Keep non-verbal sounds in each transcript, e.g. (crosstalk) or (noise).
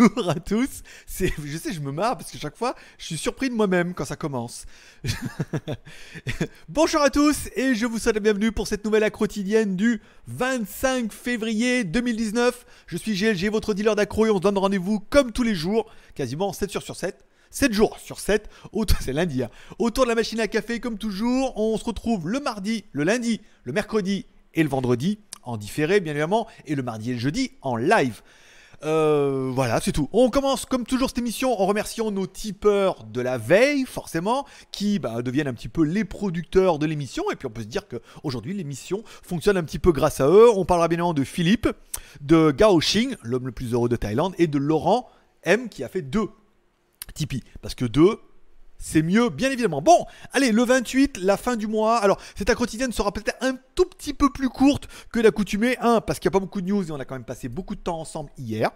Bonjour à tous. je sais, je me marre parce que chaque fois, je suis surpris de moi-même quand ça commence. (laughs) Bonjour à tous et je vous souhaite la bienvenue pour cette nouvelle accro quotidienne du 25 février 2019. Je suis GLG, votre dealer d'accro et on se donne rendez-vous comme tous les jours, quasiment 7 sur sur 7. 7 jours sur 7, (laughs) c'est lundi, hein. autour de la machine à café comme toujours, on se retrouve le mardi, le lundi, le mercredi et le vendredi en différé bien évidemment, et le mardi et le jeudi en live. Euh, voilà, c'est tout. On commence comme toujours cette émission en remerciant nos tipeurs de la veille, forcément, qui bah, deviennent un petit peu les producteurs de l'émission. Et puis on peut se dire qu'aujourd'hui l'émission fonctionne un petit peu grâce à eux. On parlera bien évidemment de Philippe, de Gao Xing, l'homme le plus heureux de Thaïlande, et de Laurent M qui a fait deux Tipeee. Parce que deux, c'est mieux, bien évidemment. Bon, allez, le 28, la fin du mois. Alors, cette quotidienne sera peut-être un tout petit peu plus courte que d'accoutumée. Un, hein, parce qu'il n'y a pas beaucoup de news et on a quand même passé beaucoup de temps ensemble hier.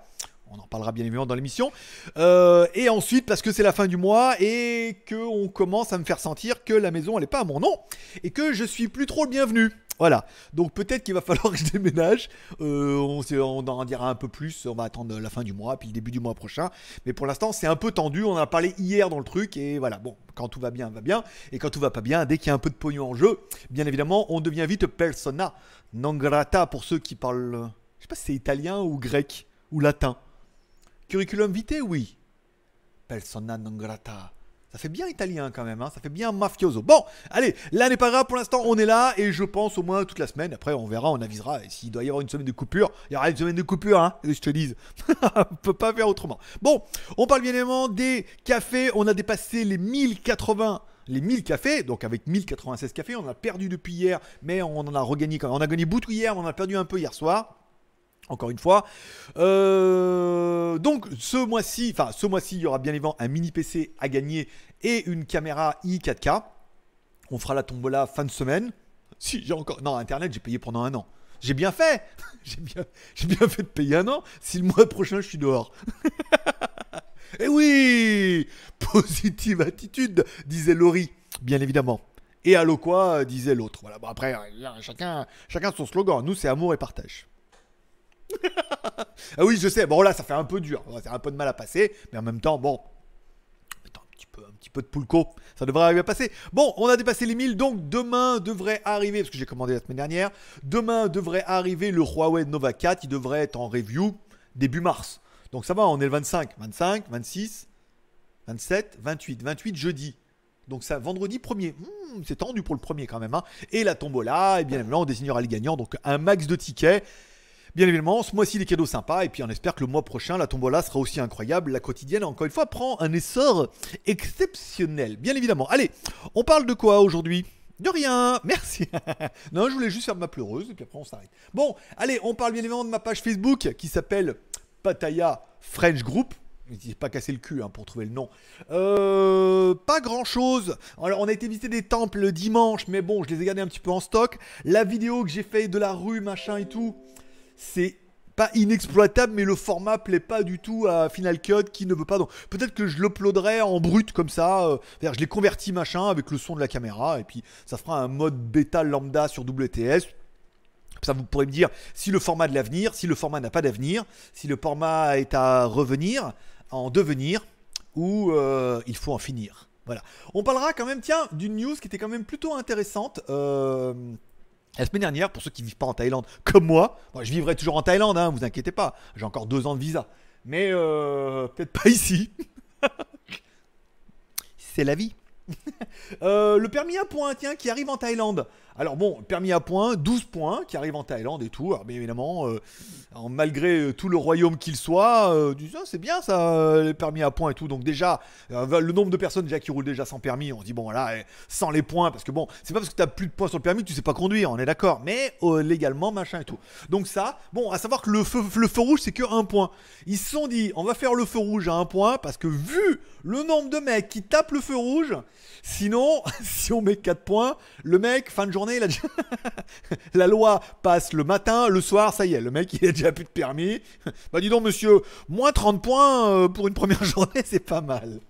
On en parlera bien évidemment dans l'émission. Euh, et ensuite, parce que c'est la fin du mois et qu'on commence à me faire sentir que la maison, elle n'est pas à mon nom et que je suis plus trop le bienvenu. Voilà, donc peut-être qu'il va falloir que je déménage. Euh, on, en dira un peu plus. On va attendre la fin du mois, puis le début du mois prochain. Mais pour l'instant, c'est un peu tendu. On en a parlé hier dans le truc. Et voilà, bon, quand tout va bien, va bien. Et quand tout va pas bien, dès qu'il y a un peu de pognon en jeu, bien évidemment, on devient vite persona non grata pour ceux qui parlent. Je sais pas si c'est italien ou grec ou latin. Curriculum vitae, oui. Persona non grata. Ça fait bien italien quand même, hein. ça fait bien mafioso. Bon, allez, là n'est pas grave, pour l'instant on est là et je pense au moins toute la semaine. Après on verra, on avisera. Et s'il doit y avoir une semaine de coupure, il y aura une semaine de coupure, hein. je te dis. (laughs) on peut pas faire autrement. Bon, on parle bien évidemment des cafés. On a dépassé les 1080 les 1000 cafés, donc avec 1096 cafés, on a perdu depuis hier, mais on en a regagné quand même. On a gagné beaucoup hier, on a perdu un peu hier soir. Encore une fois. Euh, donc ce mois-ci, enfin ce mois-ci, il y aura bien évidemment un mini PC à gagner et une caméra i4K. On fera la tombola fin de semaine. Si j'ai encore. Non, Internet, j'ai payé pendant un an. J'ai bien fait (laughs) J'ai bien, fait de payer un an si le mois prochain je suis dehors. (laughs) Et eh oui Positive attitude, disait Laurie, bien évidemment. Et Allo quoi disait l'autre. après, euh, chacun, chacun son slogan. Nous, c'est amour et partage. (laughs) ah oui, je sais. Bon, là, ça fait un peu dur. Ça un peu de mal à passer. Mais en même temps, bon. Attends, un petit peu, un petit peu de poulko Ça devrait arriver à passer. Bon, on a dépassé les 1000. Donc, demain devrait arriver. Parce que j'ai commandé la semaine dernière. Demain devrait arriver le Huawei Nova 4. Il devrait être en review début mars. Donc, ça va. On est le 25. 25, 26, 27, 28. 28 jeudi. Donc, ça, vendredi 1er. Hmm, c'est tendu pour le premier quand même. Hein. Et la tombola. Et eh bien là on désignera les gagnants. Donc, un max de tickets. Bien évidemment, ce mois-ci, les cadeaux sympas, et puis on espère que le mois prochain, la tombola sera aussi incroyable. La quotidienne, encore une fois, prend un essor exceptionnel, bien évidemment. Allez, on parle de quoi aujourd'hui de rien, (laughs) merci. non, je voulais juste faire ma pleureuse et puis après on s'arrête. Bon, allez, on parle bien évidemment de ma page Facebook qui s'appelle Pataya French Group. N'hésitez pas cassé le cul hein, pour trouver le nom. Euh, pas grand chose. Alors, on a été visiter des temples le dimanche, mais bon, je les ai gardés un petit peu en stock. La vidéo que j'ai faite de la rue, machin et tout c'est pas inexploitable, mais le format plaît pas du tout à Final Cut qui ne veut pas. Donc peut-être que je l'uploaderai en brut comme ça. Euh, je l'ai converti machin avec le son de la caméra et puis ça fera un mode bêta lambda sur WTS. Ça, vous pourrez me dire si le format de l'avenir, si le format n'a pas d'avenir, si le format est à revenir, à en devenir, ou euh, il faut en finir. Voilà. On parlera quand même, tiens, d'une news qui était quand même plutôt intéressante. Euh, la semaine dernière, pour ceux qui ne vivent pas en Thaïlande comme moi, moi je vivrai toujours en Thaïlande, hein, vous inquiétez pas, j'ai encore deux ans de visa. Mais euh, peut-être pas ici. (laughs) C'est la vie. Euh, le permis à points, tiens, qui arrive en Thaïlande. Alors bon, permis à points, 12 points, qui arrive en Thaïlande et tout. Alors bien évidemment, euh, malgré euh, tout le royaume qu'il soit, ah, c'est bien ça, les permis à points et tout. Donc déjà, le nombre de personnes déjà qui roulent déjà sans permis, on dit bon voilà, eh, sans les points, parce que bon, c'est pas parce que t'as plus de points sur le permis que tu sais pas conduire, on est d'accord. Mais légalement, machin et tout. Donc ça, bon, à savoir que le feu, rouge, c'est que un point. Ils se sont dit, on va faire le feu rouge à un point, parce que vu le nombre de mecs qui tapent le feu rouge, Sinon, (laughs) si on met 4 points, le mec, fin de journée, (laughs) la loi passe le matin, le soir, ça y est, le mec, il a déjà plus de permis. (laughs) bah dis donc, monsieur, moins 30 points euh, pour une première journée, c'est pas mal.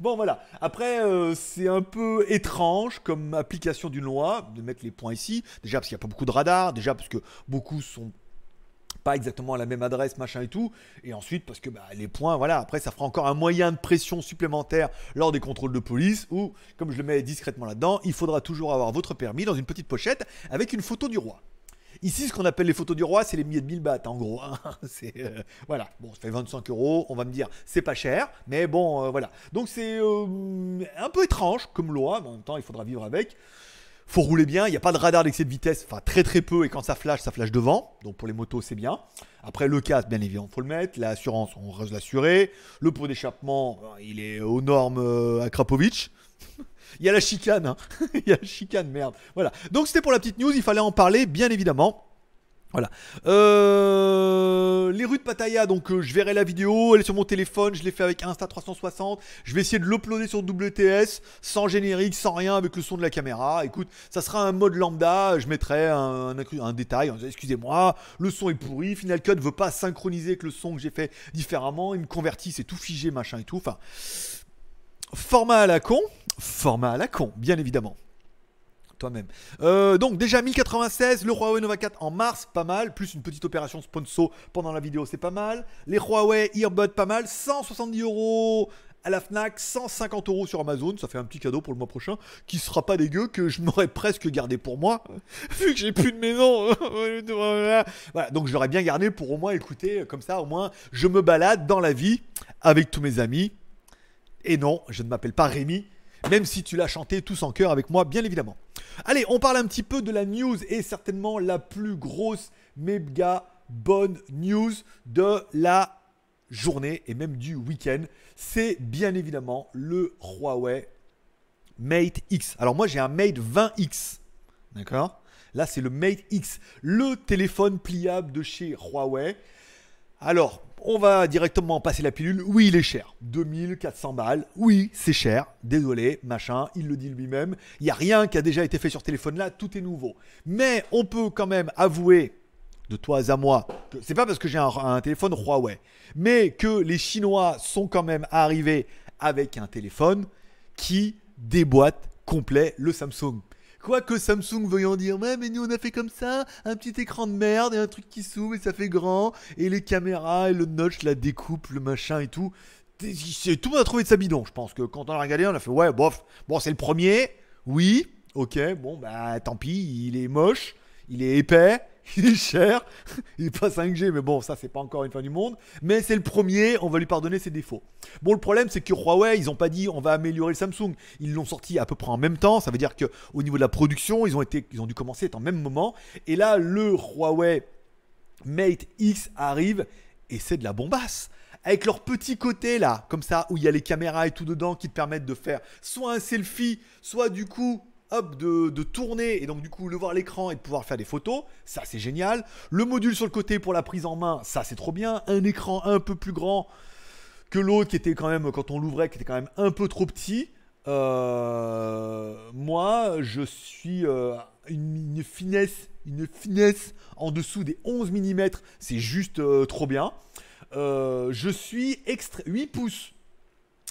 Bon, voilà. Après, euh, c'est un peu étrange comme application d'une loi de mettre les points ici. Déjà parce qu'il n'y a pas beaucoup de radars, déjà parce que beaucoup sont pas exactement à la même adresse, machin et tout. Et ensuite, parce que bah, les points, voilà, après, ça fera encore un moyen de pression supplémentaire lors des contrôles de police, où, comme je le mets discrètement là-dedans, il faudra toujours avoir votre permis dans une petite pochette avec une photo du roi. Ici, ce qu'on appelle les photos du roi, c'est les milliers de mille bahts, en gros. Hein. (laughs) C'est euh, voilà. Bon, ça fait 25 euros. On va me dire, c'est pas cher, mais bon, euh, voilà. Donc c'est euh, un peu étrange comme loi, mais en même temps, il faudra vivre avec faut rouler bien, il n'y a pas de radar d'excès de vitesse, enfin très très peu, et quand ça flash, ça flash devant, donc pour les motos c'est bien. Après le casque, bien évidemment, faut le mettre, l'assurance, on reste l'assurer, le pot d'échappement, euh, il est aux normes euh, à Krapovic. (laughs) il y a la chicane, hein. (laughs) il y a la chicane, merde. Voilà, donc c'était pour la petite news, il fallait en parler, bien évidemment. Voilà. Euh, les rues de Pattaya, donc euh, je verrai la vidéo, elle est sur mon téléphone, je l'ai fait avec Insta360, je vais essayer de l'uploader sur WTS, sans générique, sans rien, avec le son de la caméra. Écoute, ça sera un mode lambda, je mettrai un, détail, excusez-moi, le son est pourri, Final Cut veut pas synchroniser avec le son que j'ai fait différemment, il me convertit, c'est tout figé, machin et tout. Enfin, format à la con, format à la con, bien évidemment. Toi-même. Euh, donc déjà 1096, le Huawei Nova 4 en mars, pas mal, plus une petite opération sponsor pendant la vidéo, c'est pas mal. Les Huawei Earbud, pas mal, 170 euros à la Fnac, 150 euros sur Amazon, ça fait un petit cadeau pour le mois prochain, qui sera pas dégueu, que je m'aurais presque gardé pour moi, (laughs) vu que j'ai plus de maison. (laughs) voilà, donc j'aurais bien gardé pour au moins écouter, euh, comme ça au moins je me balade dans la vie avec tous mes amis. Et non, je ne m'appelle pas Rémi, même si tu l'as chanté tous en chœur avec moi, bien évidemment. Allez, on parle un petit peu de la news et certainement la plus grosse méga bonne news de la journée et même du week-end. C'est bien évidemment le Huawei Mate X. Alors moi j'ai un Mate 20X. D'accord Là c'est le Mate X, le téléphone pliable de chez Huawei. Alors, on va directement passer la pilule. Oui, il est cher. 2400 balles. Oui, c'est cher. Désolé, machin. Il le dit lui-même. Il n'y a rien qui a déjà été fait sur téléphone là. Tout est nouveau. Mais on peut quand même avouer de toi à moi, que c'est pas parce que j'ai un, un, téléphone Huawei, mais que les Chinois sont quand même arrivés avec un téléphone qui déboîte complet le Samsung. Quoique Samsung veuille en dire, ouais, mais nous on a fait comme ça, un petit écran de merde et un truc qui s'ouvre et ça fait grand, et les caméras et le notch, la découpe, le machin et tout. Tout le a trouvé de sa bidon. Je pense que quand on l'a regardé, on a fait, ouais, bof, bon, c'est le premier, oui, ok, bon, bah tant pis, il est moche, il est épais, (laughs) il est cher, il n'est pas 5G, mais bon, ça, c'est pas encore une fin du monde. Mais c'est le premier, on va lui pardonner ses défauts. Bon, le problème, c'est que Huawei, ils n'ont pas dit on va améliorer le Samsung. Ils l'ont sorti à peu près en même temps. Ça veut dire qu'au niveau de la production, ils ont, été, ils ont dû commencer en même moment. Et là, le Huawei Mate X arrive et c'est de la bombasse avec leur petit côté là, comme ça, où il y a les caméras et tout dedans qui te permettent de faire soit un selfie, soit du coup hop, de, tourner et donc du coup le voir l'écran et de pouvoir faire des photos, ça c'est génial. Le module sur le côté pour la prise en main, ça c'est trop bien. Un écran un peu plus grand que l'autre qui était quand même, quand on l'ouvrait, qui était quand même un peu trop petit. Euh, moi, je suis euh, une, finesse, une finesse en dessous des 11 mm, c'est juste euh, trop bien. je suis extra 8 pouces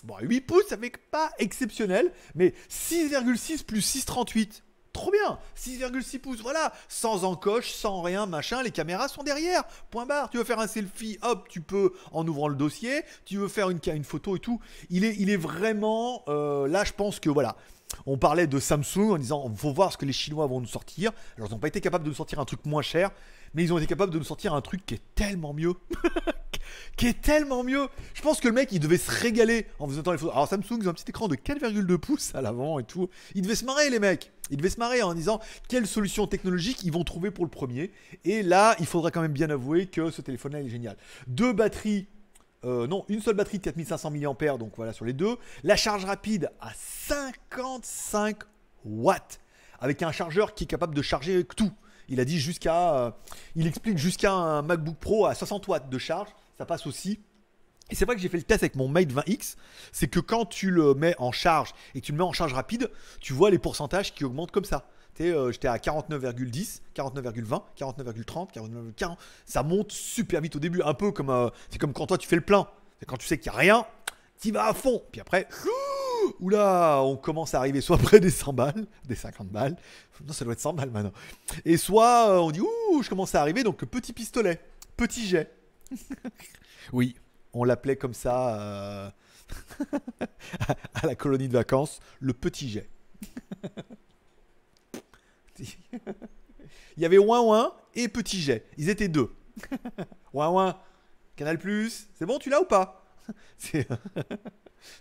Bon, 8 pouces, ça fait pas exceptionnel, mais 6,6 plus 6,38. Trop bien 6,6 pouces, voilà Sans encoche, sans rien, machin, les caméras sont derrière. Point barre. Tu veux faire un selfie, hop, tu peux en ouvrant le dossier. Tu veux faire une, photo et tout. Il est, il est vraiment... Euh, là, je pense que, voilà, on parlait de Samsung en disant, faut voir ce que les Chinois vont nous sortir. Alors, ils n'ont pas été capables de nous sortir un truc moins cher mais ils ont été capables de nous sortir un truc qui est tellement mieux. (laughs) qui est tellement mieux. Je pense que le mec, il devait se régaler en faisant les photos. Alors Samsung, ils ont un petit écran de 4,2 pouces à l'avant et tout. Il devait se marrer, les mecs. Il devait se marrer en disant quelles solutions technologiques ils vont trouver pour le premier. Et là, il faudra quand même bien avouer que ce téléphone-là, est génial. Deux batteries euh, non, une seule batterie de 4500 mAh, donc voilà sur les deux. La charge rapide à 55 watts, avec un chargeur qui est capable de charger tout. Il a dit jusqu'à. Euh, il explique jusqu'à un MacBook Pro à 60 watts de charge, ça passe aussi. Et c'est vrai que j'ai fait le test avec mon Mate 20X, c'est que quand tu le mets en charge et que tu le mets en charge rapide, tu vois les pourcentages qui augmentent comme ça. sais euh, j'étais à 49,10, 49,20, 49,30, 49,40. Ça monte super vite au début, un peu comme euh, c'est comme quand toi tu fais le plein. C'est quand tu sais qu'il n'y a rien, tu vas à fond. Puis après, oula, on commence à arriver soit près des 100 balles, des 50 balles, non, ça doit être 100 balles maintenant, et soit euh, on dit, ouh, je commence à arriver, donc petit pistolet, petit jet. (laughs) oui, on l'appelait comme ça euh, (laughs) à la colonie de vacances, le petit jet. (laughs) Il y avait ouin ouin et petit jet, ils étaient deux. ouin ouin, Canal Plus, c'est bon, tu l'as ou pas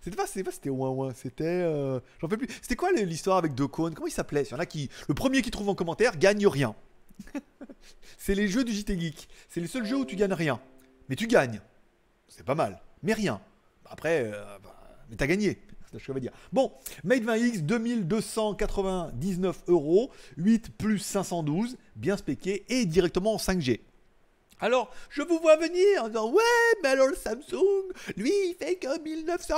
c'était c'était c'était euh, J'en plus. C'était quoi l'histoire avec deux Comment il s'appelait Il y en a qui. Le premier qui trouve en commentaire gagne rien. (laughs) c'est les jeux du JT Geek. C'est les seuls jeux où tu gagnes rien. Mais tu gagnes. C'est pas mal. Mais rien. Après, euh, bah, mais t'as gagné. (laughs) Je veux dire. Bon, Made 20X, 2299 euros, 8 plus 512, bien spéqué et directement en 5G. Alors, je vous vois venir en disant Ouais, mais alors le Samsung, lui, il fait que 1900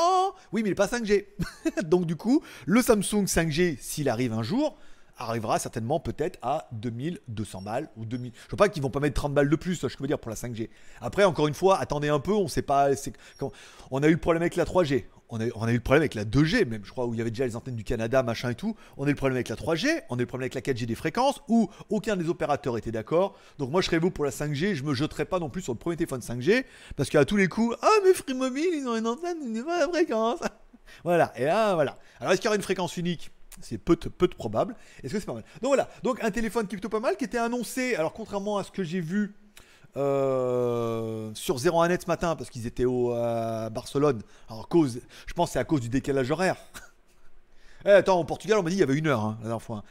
Oui, mais il n'est pas 5G. (laughs) Donc, du coup, le Samsung 5G, s'il arrive un jour, arrivera certainement peut-être à 2200 balles ou 2000. Je veux pas qu'ils ne vont pas mettre 30 balles de plus, je veux dire, pour la 5G. Après, encore une fois, attendez un peu, on sait pas. On a eu le problème avec la 3G on a, eu le problème avec la 2G, même, je crois, où il y avait déjà les antennes du Canada, machin et tout. On a eu le problème avec la 3G, on a eu le problème avec la 4G des fréquences, où aucun des opérateurs était d'accord. Donc moi, je serais vous pour la 5G, je me jetterais pas non plus sur le premier téléphone 5G, parce qu'à tous les coups, ah, mais Free Mobile, ils ont une antenne, ils n'ont pas la fréquence. (laughs) voilà, et là, voilà. Alors, est-ce qu'il y aura une fréquence unique c'est peu, peu de probable. Est-ce que c'est pas mal Donc voilà, donc un téléphone qui est plutôt pas mal, qui était annoncé, alors contrairement à ce que j'ai vu euh, sur zéro net ce matin parce qu'ils étaient au, Barcelone. Alors, cause, je pense c'est à cause du décalage horaire. (laughs) Eh, attends, au Portugal, on m'a dit il y avait une heure hein, la dernière fois.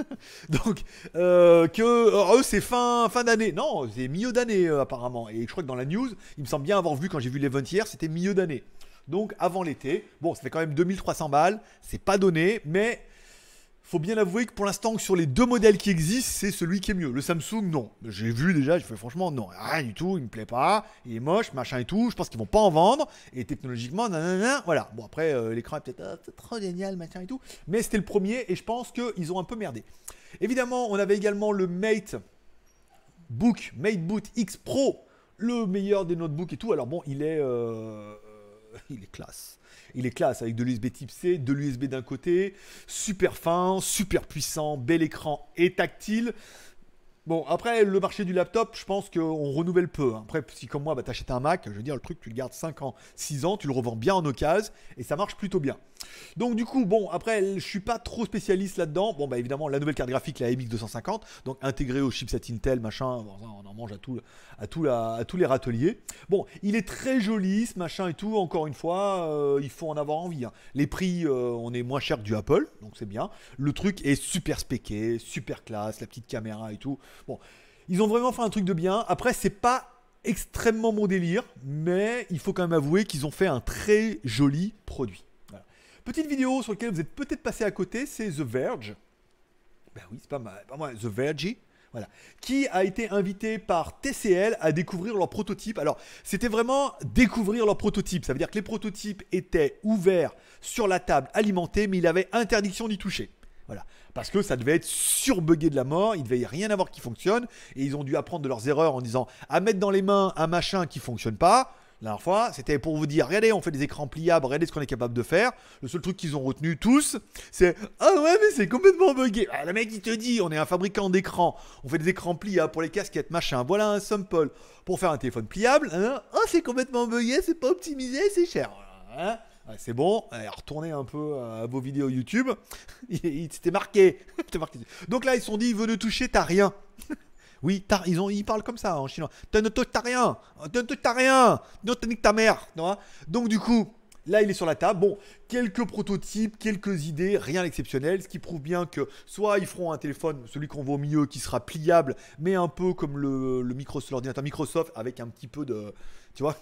(laughs) Donc, euh, que c'est fin, fin d'année. Non, c'est milieu d'année euh, apparemment. Et je crois que dans la news, il me semble bien avoir vu quand j'ai vu l'event hier, c'était milieu d'année. Donc, avant l'été, bon, ça fait quand même 2300 balles. C'est pas donné, mais faut bien avouer que pour l'instant, sur les deux modèles qui existent, c'est celui qui est mieux. Le Samsung, non. J'ai vu déjà, je fais franchement, non, rien du tout, il me plaît pas, il est moche, machin et tout, je pense qu'ils vont pas en vendre, et technologiquement, nanana, voilà. Bon, après, euh, l'écran est peut-être oh, trop génial, machin et tout, mais c'était le premier, et je pense qu'ils ont un peu merdé. Évidemment, on avait également le Mate Book, Mate Boot X Pro, le meilleur des notebooks et tout. Alors bon, il est. Euh, (laughs) il est classe. Il est classe avec de l'USB type C, de l'USB d'un côté, super fin, super puissant, bel écran et tactile. Bon, après, le marché du laptop, je pense qu'on renouvelle peu. Hein. Après, si comme moi, bah, t'achètes un Mac, je veux dire, le truc, tu le gardes 5 ans, 6 ans, tu le revends bien en occasion, et ça marche plutôt bien. Donc du coup, bon, après, je suis pas trop spécialiste là-dedans. Bon, bah évidemment, la nouvelle carte graphique, la MX250, donc intégrée au chipset Intel, machin, on en mange à, tout, à, tous les râteliers. Bon, il est très joli, ce machin et tout, encore une fois, euh, il faut en avoir envie. Hein. Les prix, euh, on est moins cher que du Apple, donc c'est bien. Le truc est super spéqué, super classe, la petite caméra et tout. Bon, ils ont vraiment fait un truc de bien. Après, c'est pas extrêmement mon délire, mais il faut quand même avouer qu'ils ont fait un très joli produit. Petite vidéo sur laquelle vous êtes peut-être passé à côté, c'est The Verge. Ben oui, c'est pas The Verge. Voilà. Qui a été invité par TCL à découvrir leur prototype. Alors, c'était vraiment découvrir leur prototype. Ça veut dire que les prototypes étaient ouverts sur la table alimentée, mais il avait interdiction d'y toucher. Voilà. Parce que ça devait être surbugué de la mort, il devait y rien avoir qui fonctionne, et ils ont dû apprendre de leurs erreurs en disant à mettre dans les mains un machin qui fonctionne pas, la fois, c'était pour vous dire, regardez, on fait des écrans pliables, regardez ce qu'on est capable de faire. Le seul truc qu'ils ont retenu tous, c'est Ah ouais, mais c'est complètement bugué. » Ah, le mec, il te dit, on est un fabricant d'écrans, on fait des écrans pliables pour les casquettes, machin. Voilà un sample pour faire un téléphone pliable. Hein. ah, c'est complètement buggé, c'est pas optimisé, c'est cher. Hein c'est bon, eh, retournez un peu à vos vidéos YouTube. C'était (laughs) marqué. (laughs) marqué. Donc là, ils se sont dit, il veut ne toucher, t'as rien. Oui, ils, parlent comme ça en chinois. T'as ne t'as rien. T'as rien. Non, t'as nique ta mère. Donc, du coup, Là, il est sur la table. Bon, quelques prototypes, quelques idées, rien d'exceptionnel, ce qui prouve bien que soit ils feront un téléphone, celui qu'on voit au milieu, qui sera pliable, mais un peu comme le, le l'ordinateur Microsoft, avec un petit peu de, tu vois,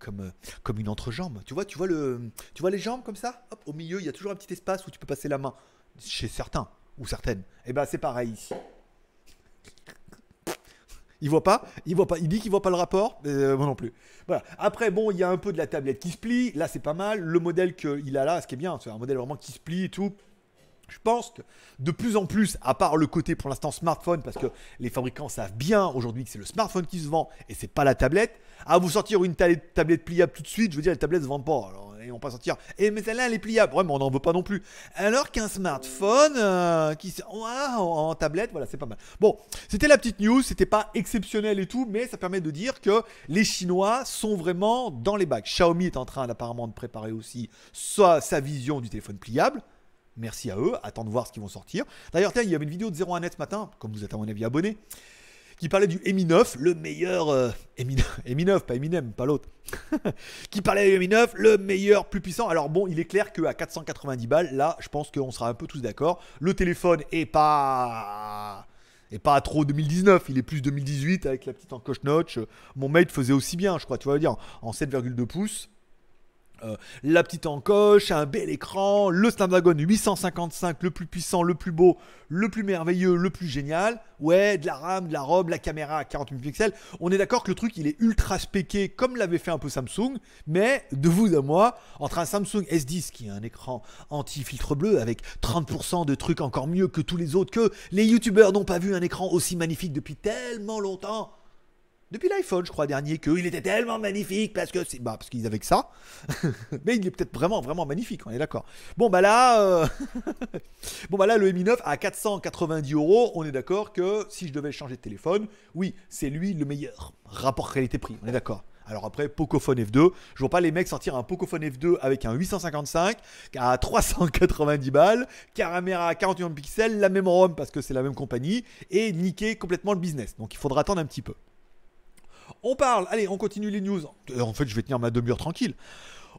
comme, euh, comme une entrejambe. Tu vois, tu vois le, tu vois les jambes comme ça. au milieu, il y a toujours un petit espace où tu peux passer la main. Chez certains ou certaines. Et eh ben, c'est pareil ici. Il voit pas, il voit pas, il dit qu'il voit pas le rapport, euh, moi non plus. Voilà. Après, bon, il y a un peu de la tablette qui se plie, là c'est pas mal. Le modèle qu'il a là, ce qui est bien, c'est un modèle vraiment qui se plie et tout, je pense que de plus en plus, à part le côté pour l'instant smartphone, parce que les fabricants savent bien aujourd'hui que c'est le smartphone qui se vend et c'est pas la tablette, à ah, vous sortir une tablette pliable tout de suite, je veux dire, les tablettes se vendent pas. Alors, et on pas sortir, et mais celle-là, elle est pliable. Ouais, mais on n'en veut pas non plus. Alors qu'un smartphone euh, qui oh, ah, en, tablette, voilà, c'est pas mal. Bon, c'était la petite news, c'était pas exceptionnel et tout, mais ça permet de dire que les Chinois sont vraiment dans les bacs. Xiaomi est en train apparemment de préparer aussi sa vision du téléphone pliable. Merci à eux, attends de voir ce qu'ils vont sortir. D'ailleurs, il y avait une vidéo de 01net ce matin, comme vous êtes à mon avis abonné, qui parlait du Mi 9, le meilleur. Euh, Mi, 9, (laughs) pas Eminem, pas l'autre. (laughs) qui parlait du Mi 9, le meilleur, plus puissant. Alors bon, il est clair qu'à 490 balles, là, je pense qu'on sera un peu tous d'accord. Le téléphone est pas. Et pas trop 2019, il est plus 2018 avec la petite encoche notch. Mon mate faisait aussi bien, je crois, tu vas dire, en 7,2 pouces. Euh, la petite encoche, un bel écran, le Snapdragon 855, le plus puissant, le plus beau, le plus merveilleux, le plus génial. Ouais, de la RAM, de la robe, la caméra à 40 000 pixels. On est d'accord que le truc, il est ultra spéqué, comme l'avait fait un peu Samsung, mais de vous à moi, entre un Samsung S10 qui a un écran anti-filtre bleu avec 30% de trucs encore mieux que tous les autres, que les youtubeurs n'ont pas vu un écran aussi magnifique depuis tellement longtemps depuis l'iPhone, je crois, dernier, qu'il était tellement magnifique parce que c'est. Bah, parce qu'ils avaient que ça. (laughs) mais il est peut-être vraiment, vraiment magnifique, on est d'accord. Bon, bah là. Euh, (laughs) bon, bah là, le Mi 9 à 490 euros, on est d'accord que si je devais changer de téléphone, oui, c'est lui le meilleur. Rapport qualité-prix, on est d'accord. Alors après, Pocophone F2, je vois pas les mecs sortir un Pocophone F2 avec un 855 à 390 balles, caméra à 41 pixels, la même ROM parce que c'est la même compagnie, et niquer complètement le business. Donc il faudra attendre un petit peu. On parle, allez, on continue les news. Euh, en fait, je vais tenir ma demi-heure tranquille.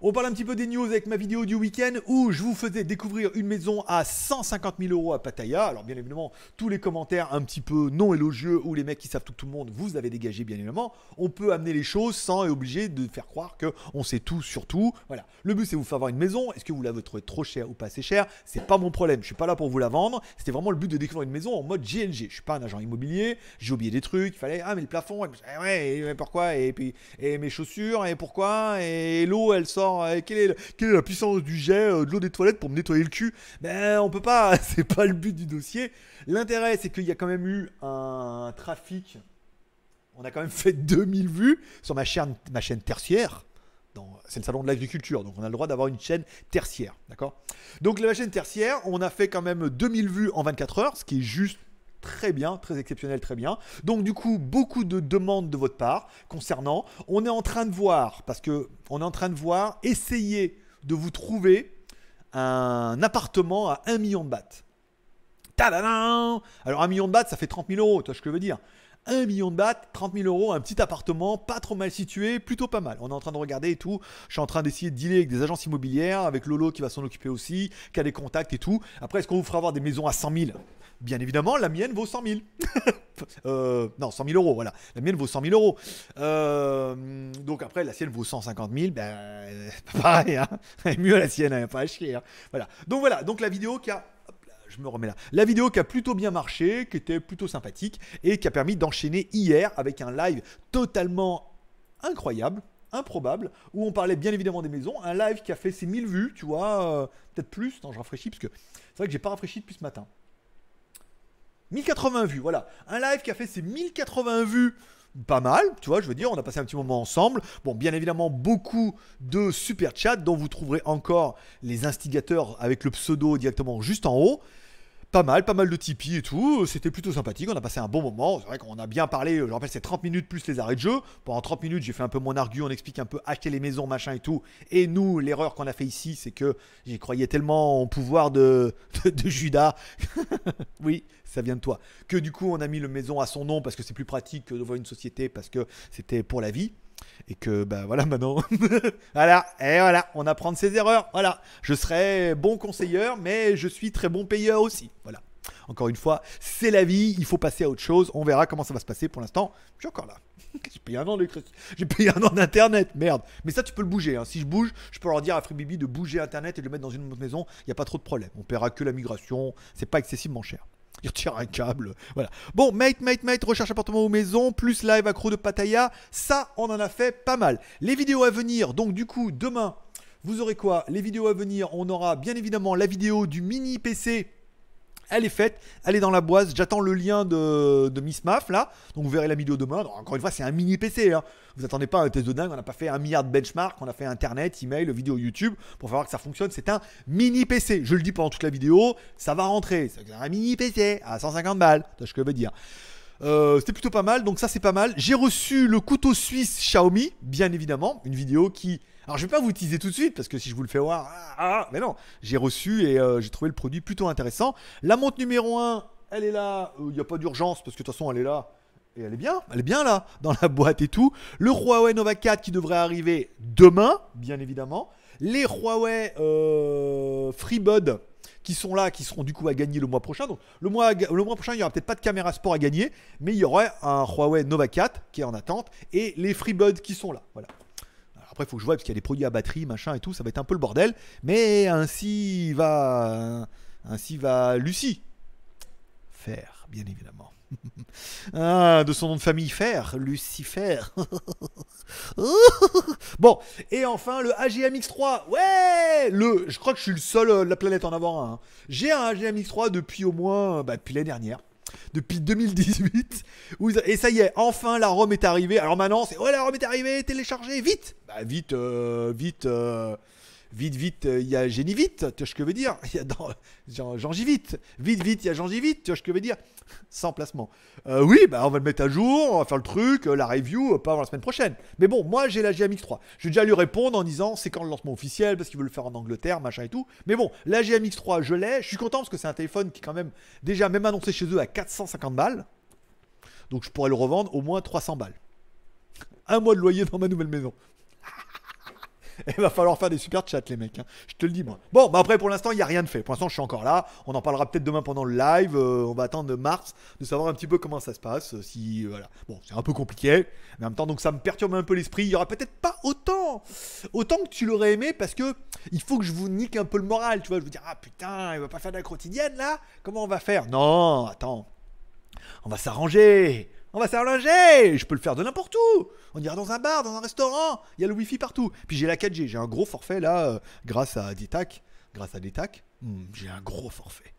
On parle un petit peu des news avec ma vidéo du week-end où je vous faisais découvrir une maison à 150 000 euros à Pattaya. Alors bien évidemment, tous les commentaires un petit peu non élogieux ou les mecs qui savent tout le monde, vous avez dégagé bien évidemment. On peut amener les choses sans être obligé de faire croire que on sait tout sur tout. Voilà. Le but c'est vous faire avoir une maison. Est-ce que vous la trouvez trop chère ou pas assez chère C'est pas mon problème. Je suis pas là pour vous la vendre. C'était vraiment le but de découvrir une maison en mode GNG. Je suis pas un agent immobilier. J'ai oublié des trucs. Il fallait ah mais le plafond. Eh ouais. Et pourquoi Et puis et mes chaussures. Et pourquoi Et l'eau elle sort quelle est, la, puissance du jet euh, de l'eau des toilettes pour me nettoyer le cul Ben, on peut pas, (laughs) c'est pas le but du dossier. L'intérêt, c'est qu'il y a quand même eu un trafic. On a quand même fait 2000 (laughs) vues sur ma chaîne, ma chaîne tertiaire c'est le salon de l'agriculture, donc on a le droit d'avoir une chaîne tertiaire, d'accord Donc la chaîne tertiaire, on a fait quand même 2000 vues en 24 heures, ce qui est juste très bien, très exceptionnel, très bien. Donc du coup, beaucoup de demandes de votre part concernant. On est en train de voir, parce que on est en train de voir, essayer de vous trouver un appartement à 1 million de bahts. Tadadam Alors 1 million de bahts, ça fait 30 000 euros, tu vois ce que je veux dire 1 million de bahts, 30 000 euros, un petit appartement, pas trop mal situé, plutôt pas mal. On est en train de regarder et tout. Je suis en train d'essayer de dealer avec des agences immobilières, avec Lolo qui va s'en occuper aussi, qui a des contacts et tout. Après, est-ce qu'on vous fera avoir des maisons à 100 000 bien évidemment, la mienne vaut 100 000. (laughs) Euh, non, 100 000 euros, voilà. La mienne vaut 100 000 euros. Euh, donc après, la sienne vaut 150 000, ben, pas (laughs) pareil, hein. mieux la sienne, hein, pas à chier. Hein. Voilà. Donc voilà, donc la vidéo qui a je me remets là. La vidéo qui a plutôt bien marché, qui était plutôt sympathique et qui a permis d'enchaîner hier avec un live totalement incroyable, improbable, où on parlait bien évidemment des maisons. Un live qui a fait ses 1000 vues, tu vois, euh, peut-être plus. Non, je rafraîchis parce que c'est vrai que j'ai pas rafraîchi depuis ce matin. 1080 vues, voilà. Un live qui a fait ses 1080 vues pas mal, tu vois, je veux dire, on a passé un petit moment ensemble. Bon, bien évidemment, beaucoup de super chats dont vous trouverez encore les instigateurs avec le pseudo directement juste en haut pas mal, pas mal de Tipeee et tout. C'était plutôt sympathique, on a passé un bon moment. C'est vrai qu'on a bien parlé, je rappelle, c'est 30 minutes plus les arrêts de jeu. Pendant 30 minutes, j'ai fait un peu mon argue, on explique un peu acheter les maisons, machin et tout. Et nous, l'erreur qu'on a fait ici, c'est que j'y croyais tellement au pouvoir de, (laughs) Judas. (laughs) oui, ça vient de toi. Que du coup, on a mis le maison à son nom parce que c'est plus pratique que de voir une société, parce que c'était pour la vie et que bah voilà maintenant (laughs) voilà et voilà on apprend de ses erreurs voilà je serai bon conseiller mais je suis très bon payeur aussi voilà encore une fois c'est la vie il faut passer à autre chose on verra comment ça va se passer pour l'instant je suis encore là (laughs) j'ai payé un an j'ai payé un an d'internet merde mais ça tu peux le bouger hein. si je bouge je peux leur dire à Freebibi de bouger internet et de le mettre dans une autre maison il n'y a pas trop de problème on paiera que la migration c'est pas excessivement cher il retire un câble. Voilà. Bon, mate, mate, mate, recherche appartement ou maison, plus live accro de Pataya. Ça, on en a fait pas mal. Les vidéos à venir, donc du coup, demain, vous aurez quoi Les vidéos à venir, on aura bien évidemment la vidéo du mini PC elle est faite, elle est dans la boîte, J'attends le lien de, de Miss Maf là. Donc vous verrez la vidéo demain. encore une fois, c'est un mini PC. Hein. Vous attendez pas un test de dingue. On n'a pas fait un milliard de benchmarks. On a fait internet, email, vidéo YouTube pour faire voir que ça fonctionne. C'est un mini PC. Je le dis pendant toute la vidéo. Ça va rentrer. C'est un mini PC à 150 balles. C'est ce que je veux dire. Euh, c'était plutôt pas mal, donc ça c'est pas mal. J'ai reçu le couteau suisse Xiaomi, bien évidemment, une vidéo qui... Alors je vais pas vous teaser tout de suite, parce que si je vous le fais voir... Ah, ah, ah mais non, j'ai reçu et euh, j'ai trouvé le produit plutôt intéressant. La montre numéro 1, elle est là, il euh, n'y a pas d'urgence, parce que de toute façon elle est là. Et elle est bien, elle est bien là, dans la boîte et tout. Le Huawei Nova 4 qui devrait arriver demain, bien évidemment. Les Huawei FreeBud qui sont là, qui seront du coup à gagner le mois prochain. Donc le mois, le mois prochain, il n'y aura peut-être pas de caméra sport à gagner, mais il y aurait un Huawei Nova 4 qui est en attente et les FreeBuds qui sont là. Voilà. après, il faut que je vois parce qu'il y a des produits à batterie, machin et tout, ça va être un peu le bordel. Mais ainsi va, ainsi va Lucie faire, bien évidemment. (laughs) ah, de son nom de famille Fer, Lucifer. (laughs) bon, et enfin le AGMX3. Ouais, le, je crois que je suis le seul euh, de la planète en avoir un. Hein. J'ai un AGMX3 depuis au moins, euh, bah, depuis l'année dernière depuis 2018. Et ça y est, enfin la ROM est arrivée. Alors maintenant, c'est ouais, la ROM est arrivée, téléchargez, vite Bah, vite, euh, vite, Vite, vite, euh, il y a génie vite, tu vois ce que je veux dire Il y a dans, genre, Jean Givite. Vite, vite, il y a Jean Givite, tu vois ce que je veux dire Sans placement. Euh, oui, bah, on va le mettre à jour, on va faire le truc, euh, la review, pas avant la semaine prochaine. Mais bon, moi, j'ai la GMX3. Je vais déjà lui répondre en disant c'est quand le lancement officiel, parce qu'il veut le faire en Angleterre, machin et tout. Mais bon, la GMX3, je l'ai. Je suis content parce que c'est un téléphone qui, est quand même, déjà, même annoncé chez eux à 450 balles. Donc, je pourrais le revendre au moins 300 balles un mois de loyer dans ma nouvelle maison. (laughs) il va falloir faire des super chats, les mecs. Hein. Je te le dis, moi. Bon, bah après, pour l'instant, il n'y a rien de fait. Pour l'instant, je suis encore là. On en parlera peut-être demain pendant le live. Euh, on va attendre mars de savoir un petit peu comment ça se passe. Euh, si, euh, voilà. Bon, c'est un peu compliqué. Mais en même temps, donc ça me perturbe un peu l'esprit. Il n'y aura peut-être pas autant. Autant que tu l'aurais aimé parce que il faut que je vous nique un peu le moral. Tu vois, je vous dire, ah putain, il va pas faire de la quotidienne là. Comment on va faire Non, attends. On va s'arranger. On va s'allonger Je peux le faire de n'importe où On ira dans un bar, dans un restaurant, il y a le wifi partout. Puis j'ai la 4G, j'ai un gros forfait là, euh, grâce à DITAC, Grâce à DITAC. Hmm, j'ai un gros forfait.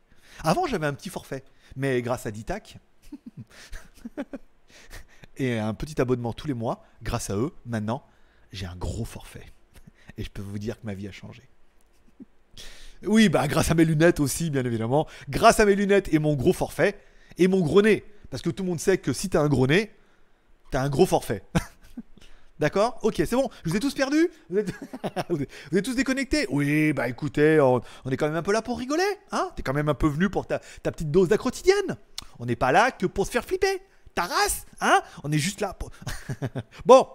Avant j'avais un petit forfait, mais grâce à DITAC (laughs) et un petit abonnement tous les mois, grâce à eux, maintenant j'ai un gros forfait. Et je peux vous dire que ma vie a changé. Oui, bah grâce à mes lunettes aussi, bien évidemment. Grâce à mes lunettes et mon gros forfait et mon gros nez. Parce que tout le monde sait que si t'as un gros nez, t'as un gros forfait. (laughs) D'accord Ok, c'est bon. Je vous ai tous perdus (laughs) vous êtes... vous êtes... tous déconnectés Oui, bah écoutez, on... est quand même un peu là pour rigoler. Hein T'es quand même un peu venu pour ta, petite dose d'acrotidienne. On n'est pas là que pour se faire flipper. Ta race Hein On est juste là pour... (laughs) bon,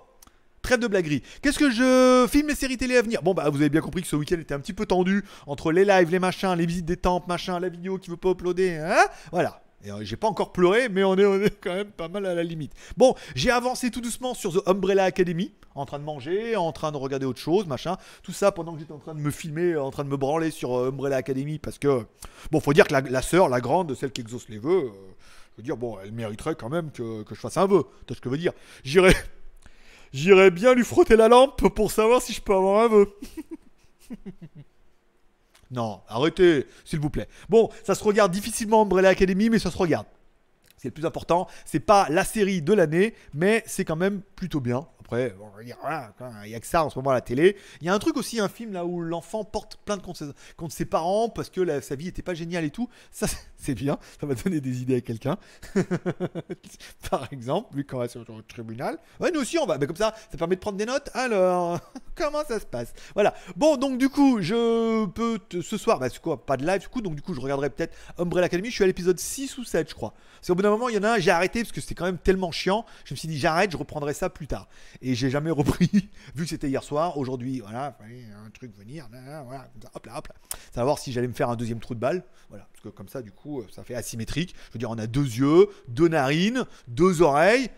Trêve de blaguerie. Qu'est-ce que je filme les séries télé à venir Bon, bah, vous avez bien compris que ce week-end était un petit peu tendu entre les lives, les machins, les visites des temples, machin, la vidéo qui veut pas uploader. Hein voilà. Euh, j'ai pas encore pleuré, mais on est, quand même pas mal à la limite. Bon, j'ai avancé tout doucement sur The Umbrella Academy, en train de manger, en train de regarder autre chose, machin. Tout ça pendant que j'étais en train de me filmer, euh, en train de me branler sur euh, Umbrella Academy, parce que, bon, faut dire que la, sœur, la grande, celle qui exauce les vœux, je veux dire, bon, elle mériterait quand même que, je fasse un vœu. Tu ce que je veux dire J'irai. J'irais bien lui frotter la lampe pour savoir si je peux avoir un vœu. (laughs) Non, arrêtez, s'il vous plaît. Bon, ça se regarde difficilement Umbrella Academy, mais ça se regarde. C'est le plus important. C'est pas la série de l'année, mais c'est quand même plutôt bien. Après, il n'y a que ça en ce moment à la télé. Il y a un truc aussi, un film là où l'enfant porte plein de ses, contre ses parents parce que sa vie n'était pas géniale et tout. Ça, (laughs) c'est bien. Ça va donner des idées à quelqu'un. (laughs) Par exemple, vu qu'on va sur le tribunal. Ouais, nous aussi, on va. Bah, comme ça, ça permet de prendre des notes. Alors, (laughs) comment ça se passe Voilà. Bon, donc du coup, je peux. ce soir, parce bah, c'est quoi Pas de live, du coup. Donc, du coup, je regarderai peut-être Umbrella Academy. Je suis à l'épisode 6 ou 7, je crois. C'est au bout d'un moment, il y en a un, j'ai arrêté parce que c'était quand même tellement chiant. Je me suis dit, j'arrête, je reprendrai ça plus tard et j'ai jamais repris, (laughs) vu que c'était hier soir, aujourd'hui, voilà, un truc venir, voilà, hop là, hop Savoir si j'allais me faire un deuxième trou de balle, voilà, parce que comme ça, du coup, ça fait asymétrique. Je veux dire, on a deux yeux, deux narines, deux oreilles,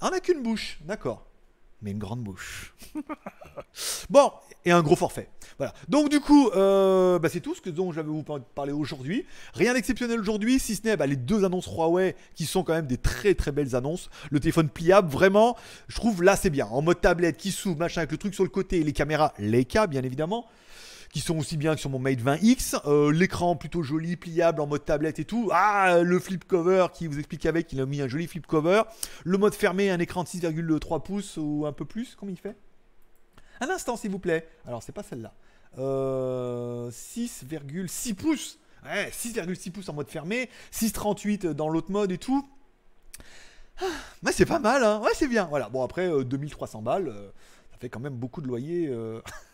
on n'a qu'une bouche, d'accord mais une grande bouche. (laughs) bon, et un gros forfait. Voilà. Donc du coup, euh, bah, c'est tout ce que dont j'avais vous parler aujourd'hui. Rien d'exceptionnel aujourd'hui, si ce n'est bah, les deux annonces Huawei qui sont quand même des très très belles annonces. Le téléphone pliable, vraiment, je trouve là c'est bien. En mode tablette qui s'ouvre, machin, avec le truc sur le côté, et les caméras les cas bien évidemment qui sont aussi bien que sur mon Mate 20X. Euh, l'écran plutôt joli, pliable en mode tablette et tout. Ah, le flip cover qui vous explique avec, il a mis un joli flip cover. Le mode fermé, un écran de 6,3 pouces ou un peu plus, Comment il fait Un instant s'il vous plaît. Alors c'est pas celle-là. 6,6 euh, pouces. Ouais, 6,6 pouces en mode fermé, 6,38 dans l'autre mode et tout. Mais ah, c'est pas mal, hein. ouais, c'est bien. Voilà, bon, après, 2300 euh, balles, ça fait quand même beaucoup de loyer. (laughs)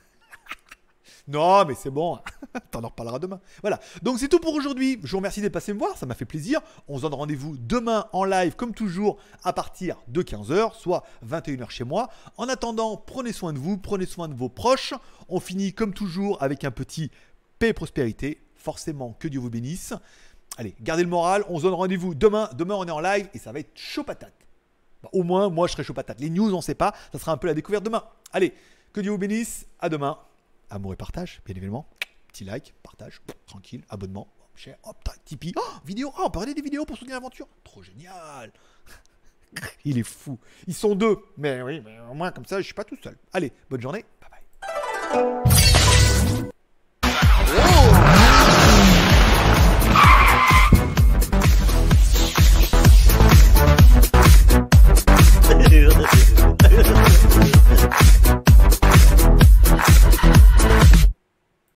Non, mais c'est bon, (laughs) t'en en reparleras demain. Voilà, donc c'est tout pour aujourd'hui. Je vous remercie d'être passé me voir, ça m'a fait plaisir. On se donne rendez-vous demain en live, comme toujours, à partir de 15h, soit 21h chez moi. En attendant, prenez soin de vous, prenez soin de vos proches. On finit, comme toujours, avec un petit paix et prospérité. Forcément, que Dieu vous bénisse. Allez, gardez le moral, on se donne rendez-vous demain. Demain, on est en live et ça va être chaud patate. Bah, au moins, moi, je serai chaud patate. Les news, on ne sait pas. Ça sera un peu la découverte demain. Allez, que Dieu vous bénisse. À demain amour et partage, bien évidemment. Petit like, partage, tranquille, abonnement, cher, hop, Tipeee, oh, vidéo, oh, parler des vidéos pour soutenir l'aventure. Trop génial. (laughs) Il est fou. Ils sont deux. Mais oui, mais au moins comme ça, je suis pas tout seul. Allez, bonne journée. Bye bye.